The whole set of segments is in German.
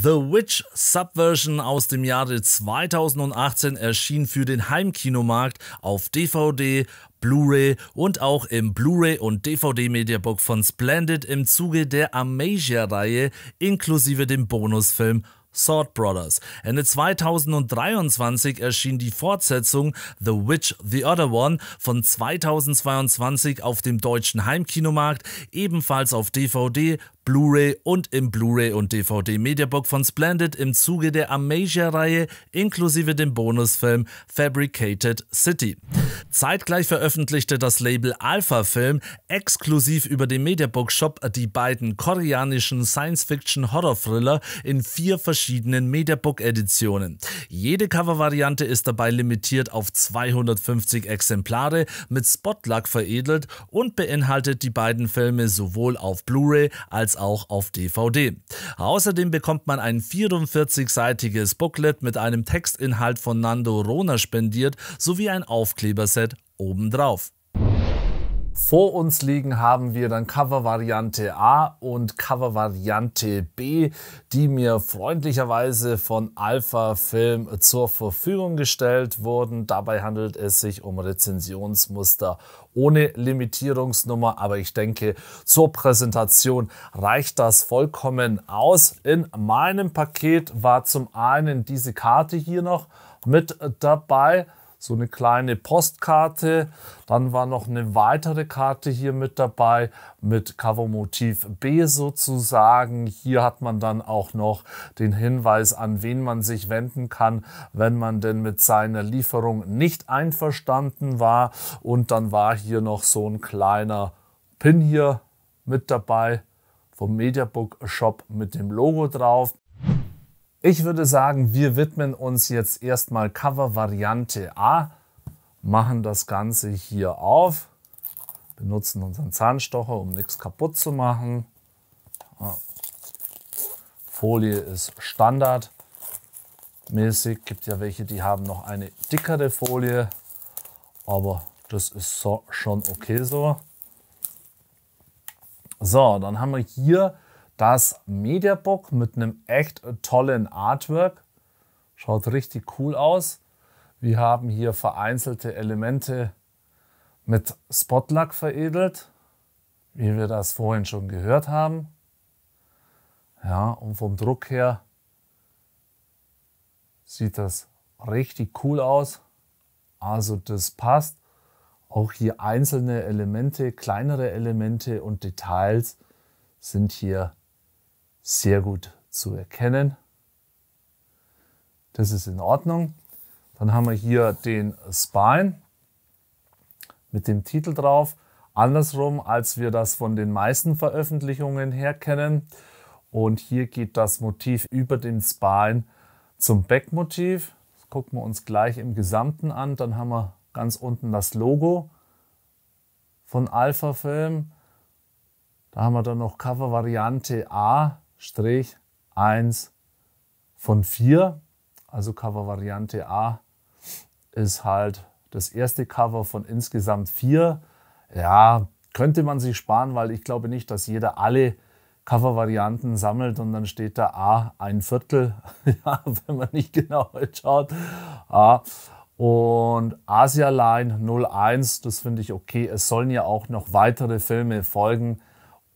The Witch Subversion aus dem Jahre 2018 erschien für den Heimkinomarkt auf DVD, Blu-ray und auch im Blu-ray und DVD Mediabook von Splendid im Zuge der Amasia-Reihe inklusive dem Bonusfilm Sword Brothers. Ende 2023 erschien die Fortsetzung The Witch The Other One von 2022 auf dem deutschen Heimkinomarkt, ebenfalls auf DVD, Blu-ray und im Blu-ray und DVD Mediabook von Splendid im Zuge der Amasia-Reihe inklusive dem Bonusfilm Fabricated City. Zeitgleich veröffentlichte das Label Alpha Film exklusiv über den Mediabook Shop die beiden koreanischen Science-Fiction-Horror-Thriller in vier verschiedenen Mediabook-Editionen. Jede Cover-Variante ist dabei limitiert auf 250 Exemplare mit Spotlack veredelt und beinhaltet die beiden Filme sowohl auf Blu-ray als auch auf DVD. Außerdem bekommt man ein 44-seitiges Booklet mit einem Textinhalt von Nando Rona spendiert sowie ein Aufkleberset obendrauf. Vor uns liegen haben wir dann Covervariante A und Covervariante B, die mir freundlicherweise von Alpha Film zur Verfügung gestellt wurden. Dabei handelt es sich um Rezensionsmuster ohne Limitierungsnummer, aber ich denke, zur Präsentation reicht das vollkommen aus. In meinem Paket war zum einen diese Karte hier noch mit dabei so eine kleine Postkarte. Dann war noch eine weitere Karte hier mit dabei mit Covermotiv B sozusagen. Hier hat man dann auch noch den Hinweis, an wen man sich wenden kann, wenn man denn mit seiner Lieferung nicht einverstanden war. Und dann war hier noch so ein kleiner Pin hier mit dabei vom Mediabook Shop mit dem Logo drauf. Ich würde sagen, wir widmen uns jetzt erstmal Cover-Variante A, machen das Ganze hier auf, benutzen unseren Zahnstocher, um nichts kaputt zu machen. Folie ist standardmäßig, gibt ja welche, die haben noch eine dickere Folie, aber das ist so, schon okay so. So, dann haben wir hier das Mediabook mit einem echt tollen Artwork. Schaut richtig cool aus. Wir haben hier vereinzelte Elemente mit Spotlack veredelt, wie wir das vorhin schon gehört haben. Ja, und vom Druck her sieht das richtig cool aus. Also das passt. Auch hier einzelne Elemente, kleinere Elemente und Details sind hier sehr gut zu erkennen. Das ist in Ordnung. Dann haben wir hier den Spine mit dem Titel drauf. Andersrum, als wir das von den meisten Veröffentlichungen her kennen. Und hier geht das Motiv über den Spine zum Backmotiv. Das gucken wir uns gleich im Gesamten an. Dann haben wir ganz unten das Logo von Alpha Film. Da haben wir dann noch Covervariante A Strich 1 von 4. Also Covervariante A ist halt das erste Cover von insgesamt 4. Ja, könnte man sich sparen, weil ich glaube nicht, dass jeder alle Covervarianten sammelt und dann steht da A ein Viertel, ja, wenn man nicht genau schaut. A. Und Asia Line 01, das finde ich okay. Es sollen ja auch noch weitere Filme folgen.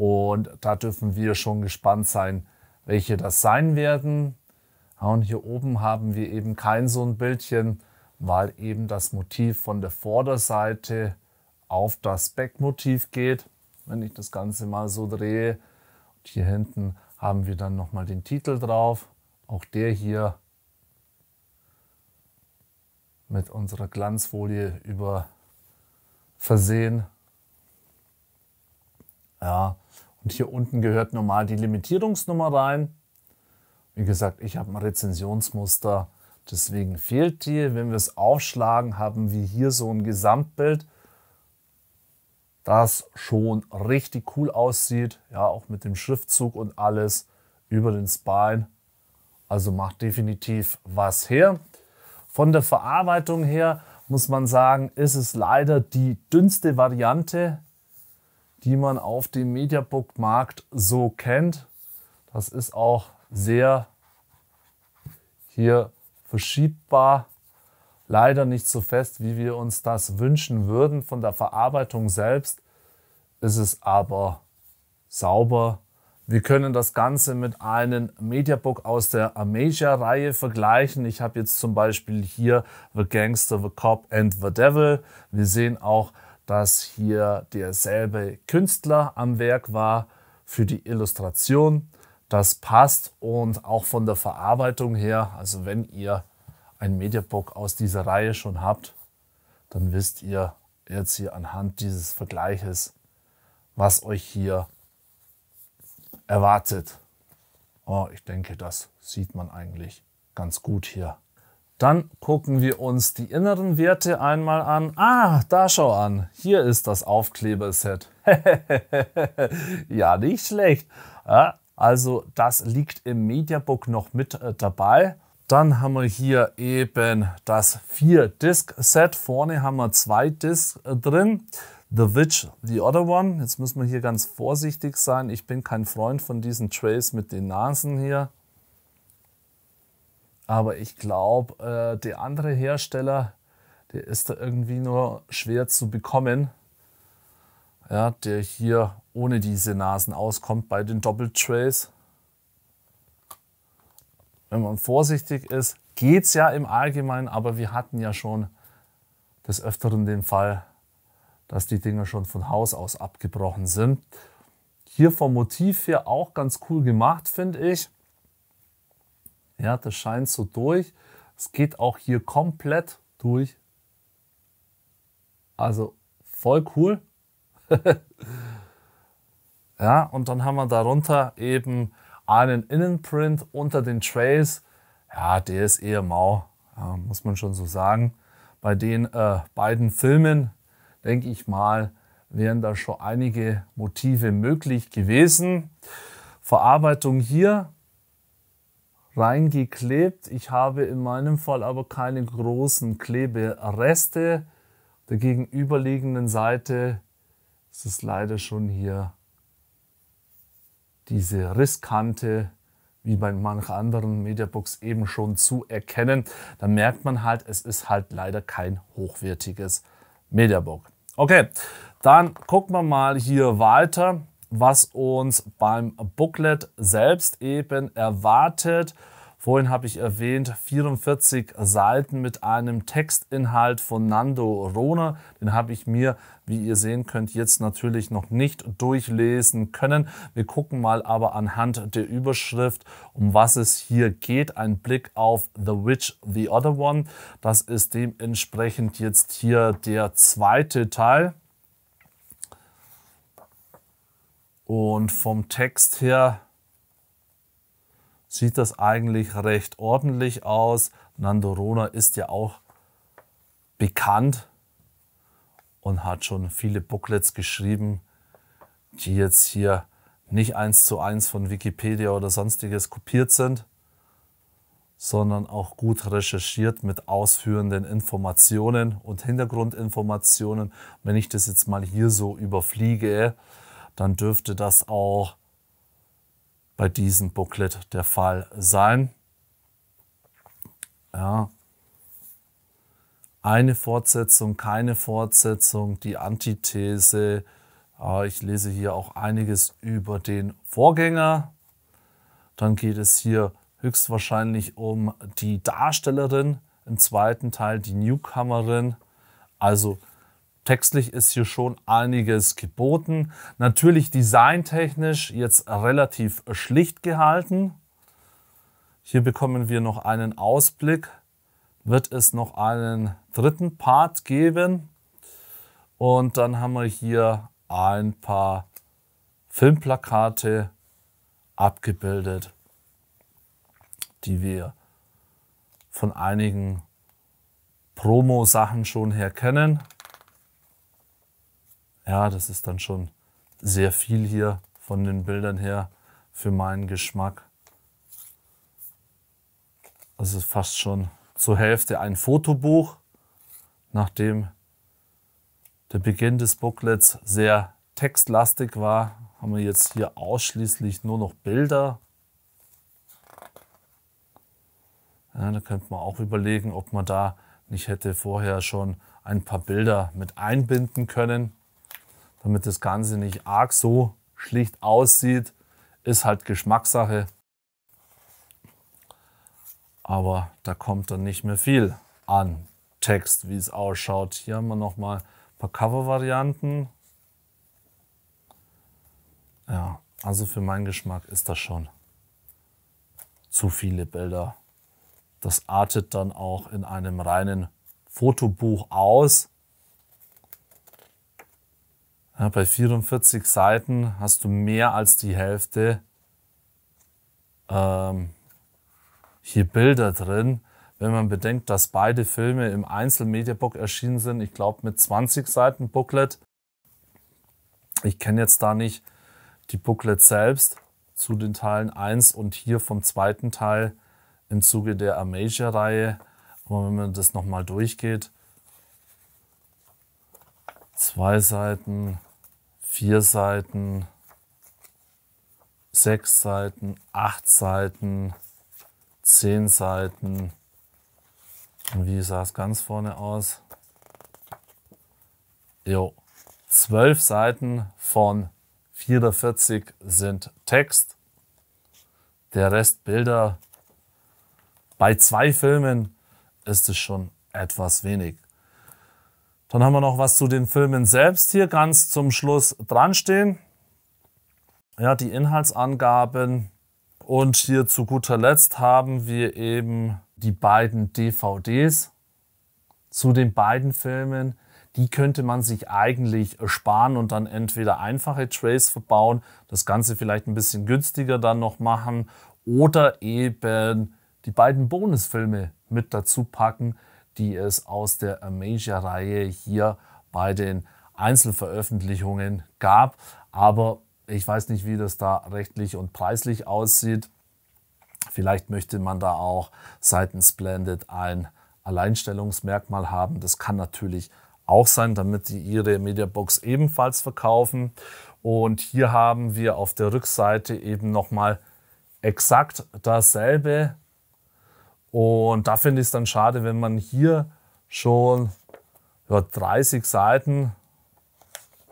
Und da dürfen wir schon gespannt sein, welche das sein werden. Und hier oben haben wir eben kein so ein Bildchen, weil eben das Motiv von der Vorderseite auf das Backmotiv geht, wenn ich das Ganze mal so drehe. Und hier hinten haben wir dann nochmal den Titel drauf, auch der hier mit unserer Glanzfolie über versehen. Ja, und hier unten gehört normal die Limitierungsnummer rein. Wie gesagt, ich habe ein Rezensionsmuster, deswegen fehlt die. Wenn wir es aufschlagen, haben wir hier so ein Gesamtbild, das schon richtig cool aussieht. Ja, auch mit dem Schriftzug und alles über den Spine. Also macht definitiv was her. Von der Verarbeitung her muss man sagen, ist es leider die dünnste Variante die man auf dem Mediabook-Markt so kennt. Das ist auch sehr hier verschiebbar. Leider nicht so fest, wie wir uns das wünschen würden. Von der Verarbeitung selbst ist es aber sauber. Wir können das Ganze mit einem Mediabook aus der Amasia-Reihe vergleichen. Ich habe jetzt zum Beispiel hier The Gangster, The Cop and The Devil. Wir sehen auch dass hier derselbe Künstler am Werk war für die Illustration. Das passt und auch von der Verarbeitung her, also wenn ihr ein Mediabook aus dieser Reihe schon habt, dann wisst ihr jetzt hier anhand dieses Vergleiches, was euch hier erwartet. Oh, ich denke, das sieht man eigentlich ganz gut hier. Dann gucken wir uns die inneren Werte einmal an. Ah, da schau an. Hier ist das Aufkleberset. ja, nicht schlecht. Ja, also das liegt im Mediabook noch mit äh, dabei. Dann haben wir hier eben das 4-Disc-Set. Vorne haben wir zwei Discs äh, drin. The Witch, The Other One. Jetzt müssen wir hier ganz vorsichtig sein. Ich bin kein Freund von diesen Trays mit den Nasen hier. Aber ich glaube, äh, der andere Hersteller, der ist da irgendwie nur schwer zu bekommen. Ja, der hier ohne diese Nasen auskommt bei den Doppeltrays. Wenn man vorsichtig ist, geht es ja im Allgemeinen, aber wir hatten ja schon des Öfteren den Fall, dass die Dinger schon von Haus aus abgebrochen sind. Hier vom Motiv her auch ganz cool gemacht, finde ich. Ja, das scheint so durch. Es geht auch hier komplett durch. Also voll cool. ja, und dann haben wir darunter eben einen Innenprint unter den Trails. Ja, der ist eher mau, ja, muss man schon so sagen. Bei den äh, beiden Filmen, denke ich mal, wären da schon einige Motive möglich gewesen. Verarbeitung hier reingeklebt. Ich habe in meinem Fall aber keine großen Klebereste. Auf der gegenüberliegenden Seite ist es leider schon hier diese Risskante wie bei manch anderen Mediabox eben schon zu erkennen. Da merkt man halt, es ist halt leider kein hochwertiges Mediabook. Okay, dann gucken wir mal hier weiter was uns beim Booklet selbst eben erwartet. Vorhin habe ich erwähnt, 44 Seiten mit einem Textinhalt von Nando Rona. Den habe ich mir, wie ihr sehen könnt, jetzt natürlich noch nicht durchlesen können. Wir gucken mal aber anhand der Überschrift, um was es hier geht. Ein Blick auf The Witch, The Other One. Das ist dementsprechend jetzt hier der zweite Teil. Und vom Text her sieht das eigentlich recht ordentlich aus. Nandorona ist ja auch bekannt und hat schon viele Booklets geschrieben, die jetzt hier nicht eins zu eins von Wikipedia oder sonstiges kopiert sind, sondern auch gut recherchiert mit ausführenden Informationen und Hintergrundinformationen. Wenn ich das jetzt mal hier so überfliege, dann dürfte das auch bei diesem Booklet der Fall sein. Ja. Eine Fortsetzung, keine Fortsetzung, die Antithese. Ah, ich lese hier auch einiges über den Vorgänger. Dann geht es hier höchstwahrscheinlich um die Darstellerin im zweiten Teil, die Newcomerin. Also textlich ist hier schon einiges geboten. Natürlich designtechnisch jetzt relativ schlicht gehalten. Hier bekommen wir noch einen Ausblick. Wird es noch einen dritten Part geben? Und dann haben wir hier ein paar Filmplakate abgebildet, die wir von einigen Promo-Sachen schon her kennen ja, das ist dann schon sehr viel hier von den Bildern her für meinen Geschmack. Das ist fast schon zur Hälfte ein Fotobuch, nachdem der Beginn des Booklets sehr textlastig war, haben wir jetzt hier ausschließlich nur noch Bilder. Ja, da könnte man auch überlegen, ob man da nicht hätte vorher schon ein paar Bilder mit einbinden können damit das Ganze nicht arg so schlicht aussieht, ist halt Geschmackssache. Aber da kommt dann nicht mehr viel an Text, wie es ausschaut. Hier haben wir nochmal ein paar Cover-Varianten. Ja, also für meinen Geschmack ist das schon zu viele Bilder. Das artet dann auch in einem reinen Fotobuch aus. Ja, bei 44 Seiten hast du mehr als die Hälfte ähm, hier Bilder drin. Wenn man bedenkt, dass beide Filme im Einzelmediabook erschienen sind, ich glaube mit 20 Seiten Booklet. Ich kenne jetzt da nicht die Booklet selbst zu den Teilen 1 und hier vom zweiten Teil im Zuge der Amasia-Reihe. Aber wenn man das nochmal durchgeht, zwei Seiten, vier Seiten, sechs Seiten, acht Seiten, zehn Seiten. Und wie sah es ganz vorne aus? Jo, zwölf Seiten von 44 sind Text, der Rest Bilder. Bei zwei Filmen ist es schon etwas wenig. Dann haben wir noch was zu den Filmen selbst hier ganz zum Schluss dran stehen. Ja, die Inhaltsangaben. Und hier zu guter Letzt haben wir eben die beiden DVDs zu den beiden Filmen. Die könnte man sich eigentlich sparen und dann entweder einfache Trays verbauen, das Ganze vielleicht ein bisschen günstiger dann noch machen oder eben die beiden Bonusfilme mit dazu packen, die es aus der Amnesia-Reihe hier bei den Einzelveröffentlichungen gab. Aber ich weiß nicht, wie das da rechtlich und preislich aussieht. Vielleicht möchte man da auch seitens Splendid ein Alleinstellungsmerkmal haben. Das kann natürlich auch sein, damit die ihre Mediabox ebenfalls verkaufen. Und hier haben wir auf der Rückseite eben nochmal exakt dasselbe und da finde ich es dann schade, wenn man hier schon über 30 Seiten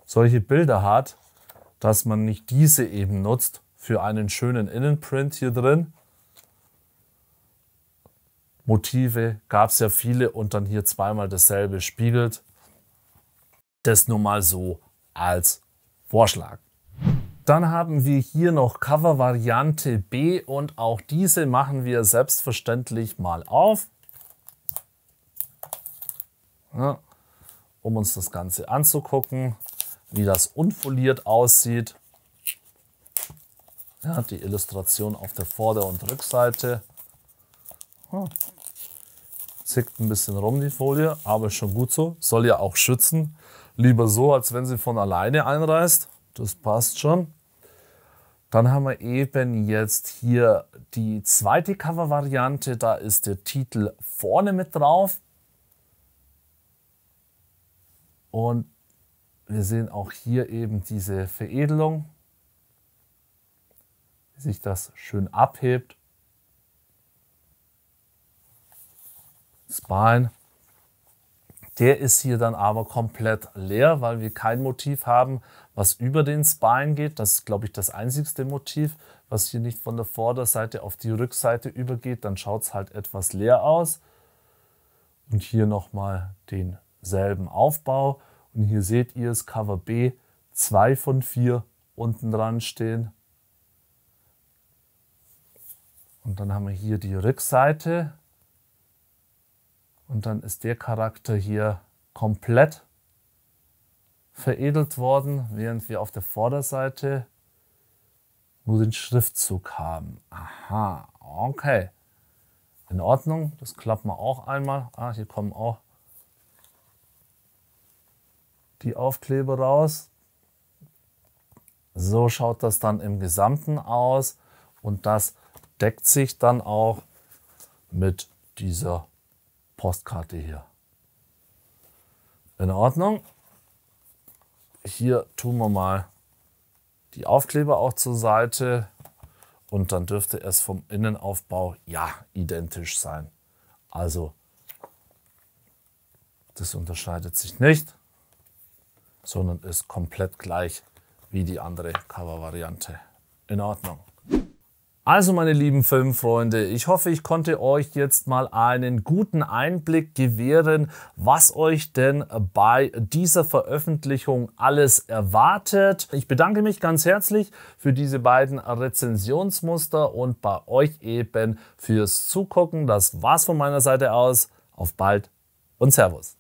solche Bilder hat, dass man nicht diese eben nutzt für einen schönen Innenprint hier drin. Motive gab es ja viele und dann hier zweimal dasselbe spiegelt. Das nur mal so als Vorschlag. Dann haben wir hier noch Cover-Variante B und auch diese machen wir selbstverständlich mal auf, ja, um uns das Ganze anzugucken, wie das unfoliert aussieht. Ja, die Illustration auf der Vorder- und Rückseite. Ja, zickt ein bisschen rum die Folie, aber schon gut so. Soll ja auch schützen. Lieber so, als wenn sie von alleine einreißt. Das passt schon. Dann haben wir eben jetzt hier die zweite Cover-Variante. Da ist der Titel vorne mit drauf. Und wir sehen auch hier eben diese Veredelung, wie sich das schön abhebt. Spine. Der ist hier dann aber komplett leer, weil wir kein Motiv haben, was über den Spine geht. Das ist, glaube ich, das einzigste Motiv, was hier nicht von der Vorderseite auf die Rückseite übergeht. Dann schaut es halt etwas leer aus. Und hier nochmal denselben Aufbau. Und hier seht ihr es, Cover B, zwei von vier unten dran stehen. Und dann haben wir hier die Rückseite. Und dann ist der Charakter hier komplett veredelt worden, während wir auf der Vorderseite nur den Schriftzug haben. Aha, okay. In Ordnung, das klappen wir auch einmal. Ah, hier kommen auch die Aufkleber raus. So schaut das dann im Gesamten aus und das deckt sich dann auch mit dieser Postkarte hier. In Ordnung. Hier tun wir mal die Aufkleber auch zur Seite und dann dürfte es vom Innenaufbau ja identisch sein. Also das unterscheidet sich nicht, sondern ist komplett gleich wie die andere Cover-Variante. In Ordnung. Also meine lieben Filmfreunde, ich hoffe, ich konnte euch jetzt mal einen guten Einblick gewähren, was euch denn bei dieser Veröffentlichung alles erwartet. Ich bedanke mich ganz herzlich für diese beiden Rezensionsmuster und bei euch eben fürs Zugucken. Das war's von meiner Seite aus. Auf bald und Servus.